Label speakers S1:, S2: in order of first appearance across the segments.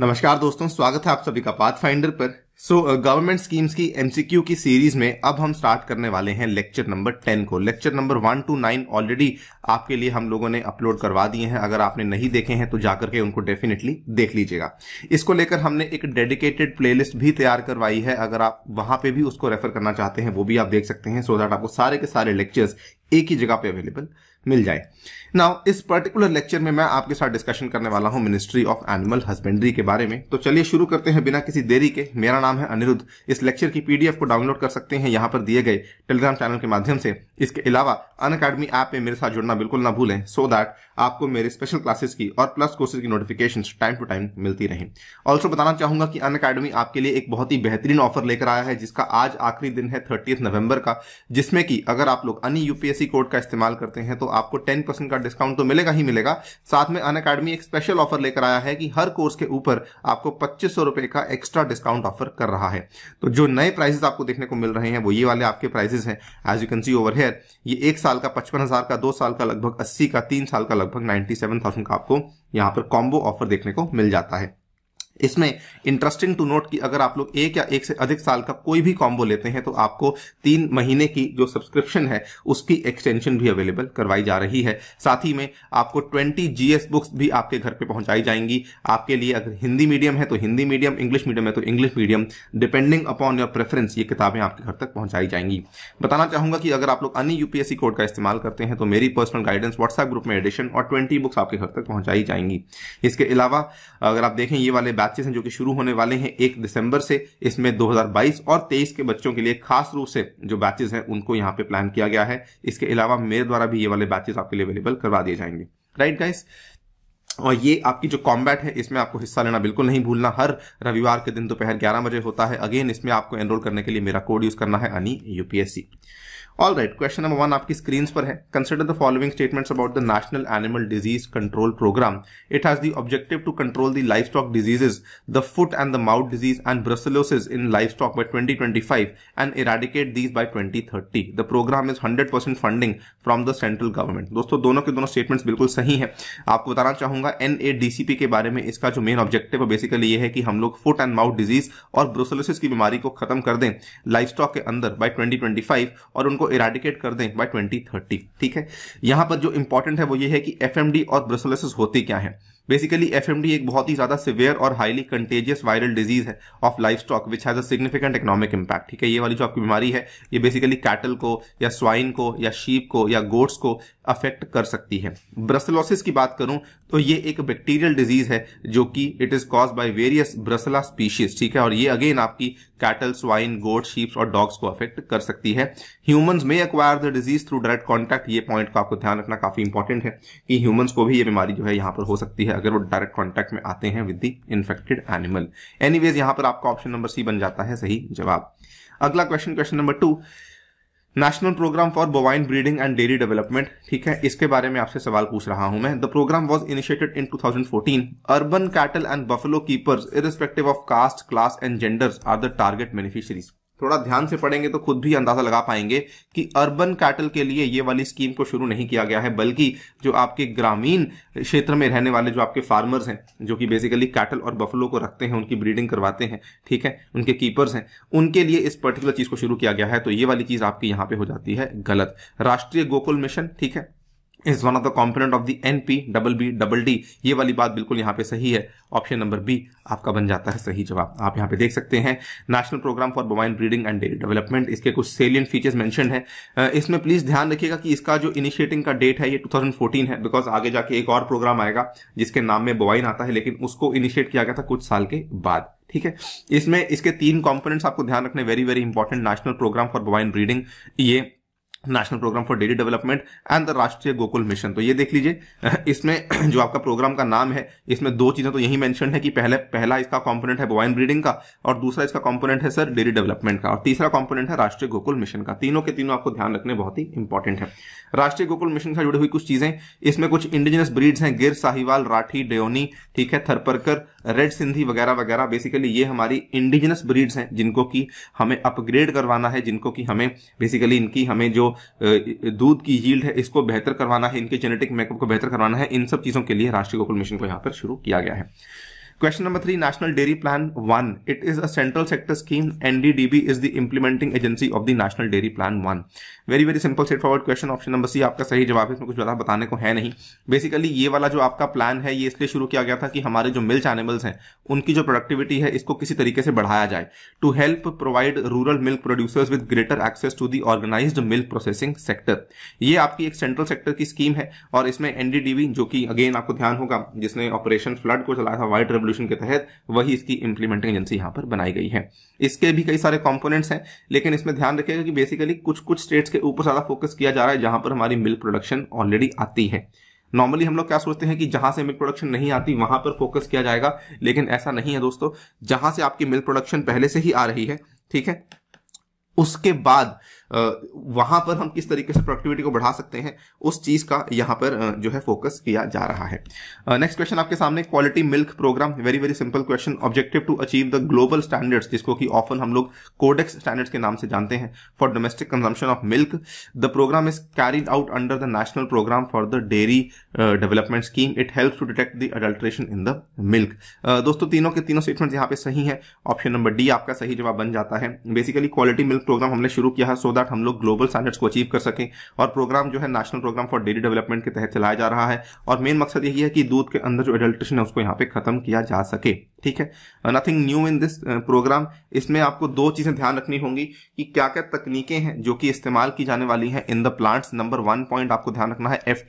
S1: नमस्कार दोस्तों स्वागत है आप सभी का पाथ फाइंडर पर सो गवर्नमेंट स्कीम्स की एमसीक्यू की सीरीज में अब हम स्टार्ट करने वाले हैं लेक्चर नंबर टेन को lecture number one two nine already आपके लिए हम लोगों ने अपलोड करवा दिए हैं अगर आपने नहीं देखे हैं तो जाकर के उनको डेफिनेटली देख लीजिएगा इसको लेकर हमने एक डेडिकेटेड प्लेलिस्ट भी तैयार करवाई है अगर आप वहां पे भी उसको रेफर करना चाहते हैं वो भी आप देख सकते हैं सो so दैट आपको सारे के सारे लेक्चर्स एक ही जगह पे अवेलेबल मिल जाए नाउ इस पर्टिकुलर लेक्चर में मैं आपके साथ डिस्कशन करने वाला हूं मिनिस्ट्री ऑफ एनिमल हस्बेंड्री के बारे में तो चलिए शुरू करते हैं बिना किसी देरी के मेरा नाम है अनिरुद्ध इस लेक्चर की पीडीएफ को डाउनलोड कर सकते हैं यहां पर दिए गए टेलीग्राम चैनल के माध्यम से इसके अलावा अन अकेडमी ऐप में मेरे साथ जुड़ना बिल्कुल ना भूलें सो so दैट आपको मेरे स्पेशल क्लासेस की और प्लस कोर्सेज की नोटिफिकेशन टाइम टू टाइम मिलती रहे ऑल्सो बताना चाहूंगा कि अन अकेडमी आपके लिए एक बहुत ही बेहतरीन ऑफर लेकर आया है जिसका आज आखिरी दिन है थर्टीथ नवंबर का जिसमें कि अगर आप लोग अन यूपीएससी कोड का इस्तेमाल करते हैं तो आपको टेन परसेंट का डिस्काउंट तो मिलेगा ही मिलेगा साथ में अन अकेडमी एक स्पेशल ऑफर लेकर आया है कि हर कोर्स के ऊपर आपको पच्चीस सौ रुपए का एक्स्ट्रा डिस्काउंट ऑफर कर रहा है तो जो नए प्राइजेस आपको देखने को मिल रहे हैं वो ये वाले आपके प्राइजेस हैं as you can see over here ये एक साल का पचपन हजार का दो साल का लगभग अस्सी का तीन साल का लगभग नाइन्टी का आपको यहाँ पर कॉम्बो ऑफर देखने को मिल जाता है इसमें इंटरेस्टिंग टू नोट कि अगर आप लोग एक या एक से अधिक साल का कोई भी कॉम्बो लेते हैं तो आपको तीन महीने की जो सब्सक्रिप्शन है उसकी एक्सटेंशन भी अवेलेबल करवाई जा रही है साथ ही में आपको 20 जीएस बुक्स भी आपके घर पे पहुंचाई जाएंगी आपके लिए अगर हिंदी मीडियम है तो हिंदी मीडियम इंग्लिश मीडियम है तो English medium depending upon your preference ये किताबें आपके घर तक पहुंचाई जाएंगी बताना चाहूंगा कि अगर आप लोग अन्य यूपीएससी कोड का इस्तेमाल करते हैं तो मेरी पर्सनल गाइडेंस व्हाट्सएप ग्रुप में एडिशन और ट्वेंटी बुक्स आपके घर तक पहुंचाई जाएंगी इसके अलावा अगर आप देखें ये वाले बैचेस हैं जो कि शुरू होने वाले हैं एक दिसंबर से इसमें 2022 और 23 के बच्चों के लिए खास रूप से जो बैचेस हैं उनको यहाँ पे प्लान किया गया है इसके अलावा मेरे द्वारा भी ये वाले बैचेस आपके लिए अवेलेबल करवा दिए जाएंगे राइट गाइस और ये आपकी जो कॉम्बैट है इसमें आपको हिस्सा लेना बिल्कुल नहीं भूलना हर रविवार के दिन दोपहर ग्यारह बजे होता है अगेन इसमें आपको एनरोल करने के लिए मेरा कोड यूज करना है अनी UPSC all right question number one आपकी स्क्रीन पर है consider the following statements about the national animal disease control programme it has the objective to control the livestock diseases the foot and the mouth disease and brucellosis in livestock by twenty twenty five and eradicate these by twenty thirty the programme is hundred percent funding from the central government दोस्तों दोनों के दोनों statements बिल्कुल सही है आपको बताना चाहूंगा एन ए के बारे में इसका जो मेन ऑब्जेक्टिव है बेसिकली ये है कि हम लोग फुट एंड माउथ डिजीज और ब्रोसोलोसिस की बीमारी को खत्म कर दें लाइफ स्टॉक के अंदर बाई ट्वेंटी ट्वेंटी फाइव और उनको इराडिकेट कर दें बाय 2030 ठीक है यहां पर जो इंपॉर्टेंट है वो ये है कि एफ और ब्रसोलेसिस होती क्या है बेसिकली एफ एक बहुत ही ज्यादा सिवियर और हाईली कंटेजियस वायरल डिजीज है of livestock which has significant economic impact ठीक है ये वाली जो आपकी बीमारी है ये बेसिकली कैटल को या स्वाइन को या शीप को या गोट्स को अफेक्ट कर सकती है ब्रसलोसिस की बात करूं तो ये एक बैक्टीरियल डिजीज है जो कि it is caused by various brucella species ठीक है और ये अगेन आपकी कैटल स्वाइन गोट शीप्स और डॉग्स को अफेक्ट कर सकती है ह्यूमंस में acquire the disease through direct contact ये पॉइंट का आपको ध्यान रखना काफी इंपॉर्टेंट है कि ह्यूमंस को भी ये बीमारी जो है यहाँ पर हो सकती है अगर वो डायरेक्ट कॉन्टेक्ट में आते हैं with the infected animal anyways यहां पर आपका ऑप्शन नंबर सी बन जाता है सही जवाब अगला question question number two national programme for bovine breeding and dairy development ठीक है इसके बारे में आपसे सवाल पूछ रहा हूं मैं the programme was initiated in 2014 urban cattle and buffalo keepers irrespective of caste class and genders are the target beneficiaries थोड़ा ध्यान से पढ़ेंगे तो खुद भी अंदाजा लगा पाएंगे कि अर्बन कैटल के लिए ये वाली स्कीम को शुरू नहीं किया गया है बल्कि जो आपके ग्रामीण क्षेत्र में रहने वाले जो आपके फार्मर्स हैं जो कि बेसिकली कैटल और बफलो को रखते हैं उनकी ब्रीडिंग करवाते हैं ठीक है उनके कीपर्स हैं उनके लिए इस पर्टिकुलर चीज को शुरू किया गया है तो ये वाली चीज आपकी यहाँ पे हो जाती है गलत राष्ट्रीय गोकुल मिशन ठीक है is one of the component of the N P double B double D ये वाली बात बिल्कुल यहाँ पे सही है ऑप्शन नंबर बी आपका बन जाता है सही जवाब आप यहाँ पे देख सकते हैं national programme for bovine breeding and dairy development इसके कुछ सेलियंट फीचर्स मैंशन है इसमें प्लीज ध्यान रखिएगा कि इसका जो इनिशिएटिंग का डेट है ये 2014 है बिकॉज आगे जाके एक और प्रोग्राम आएगा जिसके नाम में बोवाइन आता है लेकिन उसको इनिशिएट किया गया था कुछ साल के बाद ठीक है इसमें इसके तीन कंपोनेंट्स आपको ध्यान रखने very very important national programme for bovine breeding ये national programme for dairy development and the Rashtriya Gokul mission तो ये देख लीजिए इसमें जो आपका प्रोग्राम का नाम है इसमें दो चीज़ें तो यही मेंशन है कि पहले पहला इसका कंपोनेंट है वाइन ब्रीडिंग का और दूसरा इसका कंपोनेंट है सर डेयरी डेवलपमेंट का और तीसरा कंपोनेंट है राष्ट्रीय गोकुल मिशन का तीनों के तीनों आपको ध्यान रखने बहुत ही इंपॉर्टेंट है राष्ट्रीय गोकुल मिशन से जुड़ी हुई कुछ चीज़ें इसमें कुछ इंडिजिनस ब्रीड्स हैं गिर साहिवाल राठी डेयोनी ठीक है थरपरकर रेड सिंधी वगैरह वगैरह बेसिकली ये हमारी इंडिजिनस ब्रीड्स हैं जिनको कि हमें अपग्रेड करवाना है जिनको कि हमें बेसिकली इनकी हमें जो दूध की यील्ड है इसको बेहतर करवाना है इनके जेनेटिक मेकअप को बेहतर करवाना है इन सब चीज़ों के लिए राष्ट्रीय गोकुल मिशन को यहाँ पर शुरू किया गया है question number three national dairy plan one it is a central sector scheme NDDB is the implementing agency of the national dairy plan one very very simple straightforward question option number C आपका सही जवाब है इसमें कुछ ज्यादा बताने को है नहीं बेसिकली ये वाला जो आपका प्लान है ये इसलिए शुरू किया गया था कि हमारे जो मिल्च एनिमल्स हैं उनकी जो प्रोडक्टिविटी है इसको किसी तरीके से बढ़ाया जाए to help provide rural milk producers with greater access to the organise milk processing sector ये आपकी एक सेंट्रल सेक्टर की स्कीम है और इसमें एनडीडीबी जो कि अगेन आपको ध्यान होगा जिसने ऑपरेशन फ्लड को चलाया था वाइट रेवोल्यूशन के तहत वही इसकी इंप्लीमेंटिंग एजेंसी यहाँ पर बनाई गई है इसके भी कई सारे कॉम्पोनेंट्स हैं लेकिन इसमें ध्यान रखिएगा कि बेसिकली कुछ कुछ स्टेट्स के ऊपर ज़्यादा फोकस किया जा रहा है जहाँ पर हमारी मिल्क प्रोडक्शन ऑलरेडी आती है नॉर्मली हम लोग क्या सोचते हैं कि जहां से मिल्क प्रोडक्शन नहीं आती वहां पर फोकस किया जाएगा लेकिन ऐसा नहीं है दोस्तों जहां से आपकी मिल्क प्रोडक्शन पहले से ही आ रही है ठीक है उसके बाद वहां पर हम किस तरीके से प्रोडक्टिविटी को बढ़ा सकते हैं उस चीज का यहां पर जो है फोकस किया जा रहा है नेक्स्ट क्वेश्चन आपके सामने quality milk programme very very simple question objective to achieve the global standards जिसको कि ऑफन हम लोग कोडेक्स स्टैंडर्ड्स के नाम से जानते हैं for domestic consumption of milk the programme is carried out under the national programme for the dairy development scheme it help to detect the adulteration in the milk दोस्तों तीनों के तीनों स्टेटमेंट यहाँ पे सही है ऑप्शन नंबर डी आपका सही जवाब बन जाता है बेसिकली क्वालिटी मिल्क प्रोग्राम हमने शुरू किया है सो दैट हम लोग ग्लोबल स्टैंडर्ड्स को अचीव कर सकें और प्रोग्राम जो है national programme for dairy development के तहत चलाया जा रहा है और मेन मकसद यही है कि दूध के अंदर जो एडल्ट्रेशन है उसको यहाँ पे खत्म किया जा सके ठीक है nothing new in this programme इसमें आपको दो चीजें ध्यान रखनी होंगी कि क्या क्या तकनीकें हैं जो कि इस्तेमाल की जाने वाली हैं in the plants number one point आपको ध्यान रखना है एफ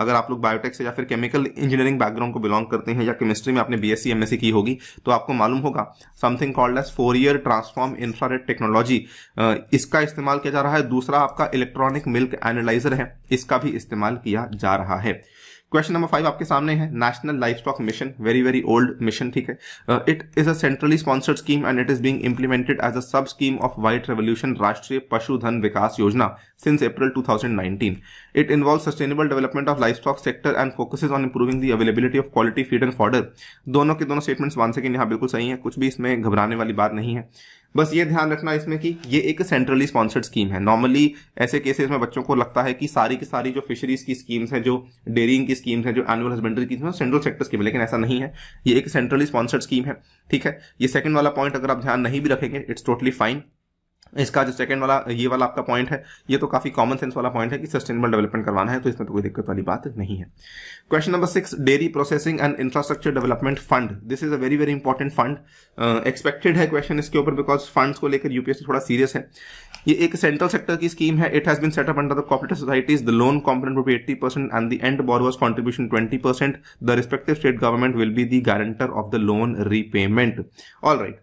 S1: अगर आप लोग बायोटेक से या फिर केमिकल इंजीनियरिंग बैकग्राउंड को बिलोंग करते हैं या केमिस्ट्री में आपने बी एस सी की होगी तो आपको मालूम होगा something called as Fourier transform infrared technology इसका इस्तेमाल किया जा रहा है दूसरा आपका इलेक्ट्रॉनिक मिल्क एनालाइजर है इसका भी इस्तेमाल किया जा रहा है क्वेश्चन नंबर फाइव आपके सामने है national livestock mission very very old mission ठीक है it is a centrally sponsored scheme and it is being implemented as a sub scheme of white revolution Rashtriya Pashudhan Vikas Yojana since April 2019 it involve sustainable development of livestock sector and focus on improving the availability of quality feed and fodder दोनों के दोनों statements one second यहाँ बिल्कुल सही है कुछ भी इसमें घबराने वाली बात नहीं है बस ये ध्यान रखना इसमें कि ये एक सेंट्रली स्पॉन्सर्ड स्कीम है नॉर्मली ऐसे केसेस में बच्चों को लगता है कि सारी की सारी जो फिशरीज की स्कीम्स हैं जो डेयरिंग की स्कीम्स हैं जो एनुअल हस्बेंड्री की सेंट्रल सेक्टर स्कीम है लेकिन ऐसा नहीं है ये एक सेंट्रली स्पॉन्सर्ड स्कीम है ठीक है ये सेकंड वाला पॉइंट अगर आप ध्यान नहीं भी रखेंगे इट्स टोटली फाइन इसका जो सेकंड वाला ये वाला आपका पॉइंट है ये तो काफी कॉमन सेंस वाला पॉइंट है कि सस्टेनेबल डेवलपमेंट करवाना है तो इसमें तो कोई दिक्कत वाली बात नहीं है question number six dairy processing and infrastructure development fund this is a very very important fund expected है क्वेश्चन इसके ऊपर बिकॉज फंड को लेकर यूपीएससी थोड़ा सीरियस है ये एक सेंट्रल सेक्टर की स्कीम है it has been set up under the cooperative societies the loan component will eighty percent and the end borrowers contribution twenty percent the respective state government will be the guarantor of the loan repayment all right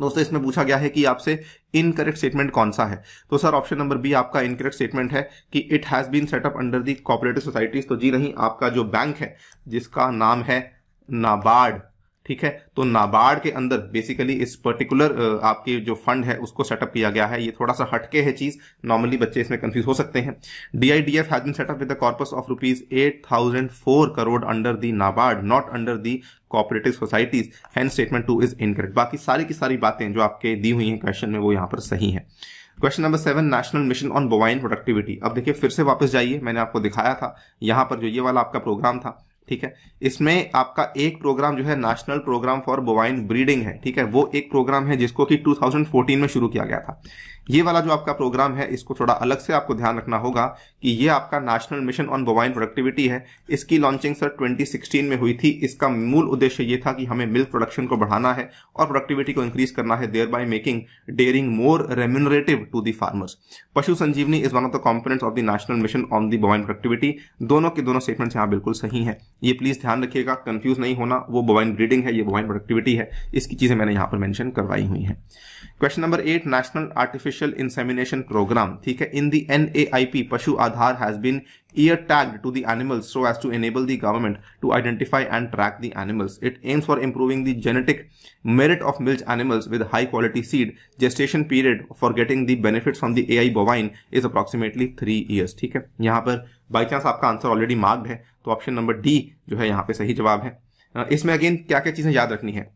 S1: दोस्तों इसमें पूछा गया है कि आपसे incorrect statement कौन सा है तो सर ऑप्शन नंबर बी आपका इनकरेक्ट स्टेटमेंट है कि it has been set up under the cooperative societies तो जी नहीं आपका जो बैंक है जिसका नाम है नाबार्ड ठीक है तो नाबार्ड के अंदर बेसिकली इस पर्टिकुलर आपके जो फंड है उसको सेटअप किया गया है ये थोड़ा सा हटके है चीज नॉर्मली बच्चे इसमें कंफ्यूज हो सकते हैं DIDF has been set up with the corpus of rupees eight thousand four crore under the NABARD not under the cooperative societies and statement two is incorrect बाकी सारी की सारी बातें जो आपके दी हुई है क्वेश्चन में वो यहाँ पर सही है question number seven national mission on bovine productivity अब देखिए फिर से वापस जाइए मैंने आपको दिखाया था यहाँ पर जो ये वाला आपका प्रोग्राम था ठीक है इसमें आपका एक प्रोग्राम जो है national programme for bovine breeding है ठीक है वो एक प्रोग्राम है जिसको कि 2014 में शुरू किया गया था ये वाला जो आपका प्रोग्राम है इसको थोड़ा अलग से आपको ध्यान रखना होगा कि ये आपका national mission on bovine productivity है इसकी लॉन्चिंग सर 2016 में हुई थी इसका मूल उद्देश्य ये था कि हमें मिल्क प्रोडक्शन को बढ़ाना है और प्रोडक्टिविटी को इंक्रीज करना है thereby making dairying more remunerative to the farmers Pashu Sanjeevani is one of the components of the national mission on the bovine productivity दोनों के दोनों स्टेटमेंट्स यहाँ बिल्कुल सही है ये प्लीज ध्यान रखिएगा कंफ्यूज नहीं होना वो बोवाइन ब्रीडिंग है ये बोवाइन प्रोडक्टिविटी है इसकी चीजें मैंने यहाँ पर मैंशन करवाई हुई है question number eight national artificial artificial insemination programme ठीक है in the NAIP Pashu Aadhaar has been ear tagged to the animals so as to enable the government to identify and track the animals it aims for improving the genetic merit of milch animals with high quality seed gestation period for getting the benefit from the a bovine is approximately three years ठीक है यहां पर by chance आपका answer already mark है तो option number D जो है यहाँ पे सही जवाब है इसमें अगेन क्या क्या चीजें याद रखनी है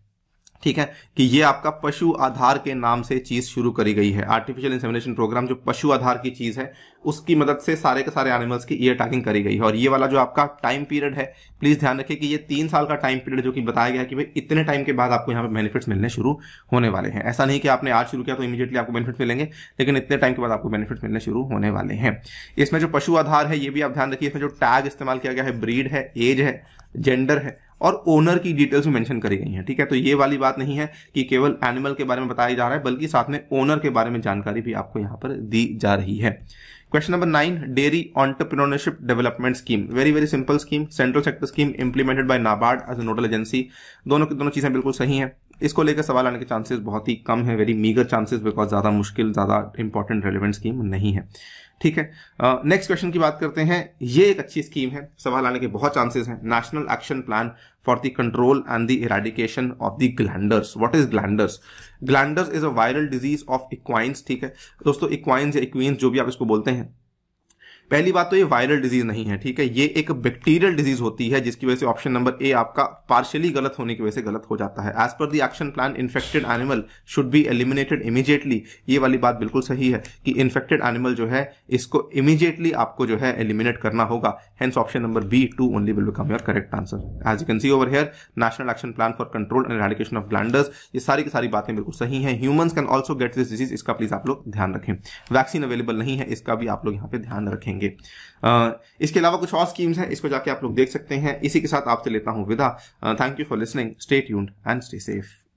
S1: ठीक है कि ये आपका पशु आधार के नाम से चीज शुरू करी गई है आर्टिफिशियल इंसेमिनेशन प्रोग्राम जो पशु आधार की चीज है उसकी मदद से सारे के सारे एनिमल्स की ईयर टैगिंग करी गई है और ये वाला जो आपका टाइम पीरियड है प्लीज ध्यान रखें कि ये तीन साल का टाइम पीरियड जो कि बताया गया है कि भाई इतने टाइम के बाद आपको यहाँ पे बेनिफिट्स मिलने शुरू होने वाले हैं ऐसा नहीं कि आपने आज शुरू किया तो इमीडिएटली आपको बेनिफिट मिलेंगे लेकिन इतने टाइम के बाद आपको बेनिफिट मिलने शुरू होने वाले हैं इसमें जो पशु आधार है ये भी आप ध्यान रखिए इसमें जो टैग इस्तेमाल किया गया है ब्रीड है एज है जेंडर है और ओनर की डिटेल्स में मेंशन करी गई हैं ठीक है तो ये वाली बात नहीं है कि केवल एनिमल के बारे में बताया जा रहा है बल्कि साथ में ओनर के बारे में जानकारी भी आपको यहाँ पर दी जा रही है question number nine dairy entrepreneurship development scheme very very simple scheme central sector scheme implemented by NABARD as a nodal agency दोनों की दोनों चीजें बिल्कुल सही हैं इसको लेकर सवाल आने के चांसेस बहुत ही कम है वेरी मीगर चांसेस बिकॉज ज़्यादा मुश्किल ज़्यादा इंपॉर्टेंट रेलिवेंट स्कीम नहीं है ठीक है नेक्स्ट uh, क्वेश्चन की बात करते हैं ये एक अच्छी स्कीम है सवाल आने के बहुत चांसेस हैं national action plan for the control and the eradication of the glanders what is glanders glanders is a viral disease of equines ठीक है दोस्तों इक्वाइंस या इक्वींस जो भी आप इसको बोलते हैं पहली बात तो ये वायरल डिजीज नहीं है ठीक है ये एक बैक्टीरियल डिजीज होती है जिसकी वजह से ऑप्शन नंबर ए आपका पार्शियली गलत होने की वजह से गलत हो जाता है एज पर the action plan infected animal should be eliminated immediately ये वाली बात बिल्कुल सही है कि इन्फेक्टेड एनिमल जो है इसको इमीजिएटली आपको जो है एलिमिनेट करना होगा hence option number B two only will become your correct answer as you can see over here national action plan for control and eradication of glanders ये सारी की सारी बातें बिल्कुल सही है human can also get this disease इसका please आप लोग ध्यान रखें वैक्सीन अवेलेबल नहीं है इसका भी आप लोग यहाँ पे ध्यान रखेंगे करेंगे आ, इसके अलावा कुछ और स्कीम्स हैं इसको जाके आप लोग देख सकते हैं इसी के साथ आपसे लेता हूँ विदा thank you for listening stay tuned and stay safe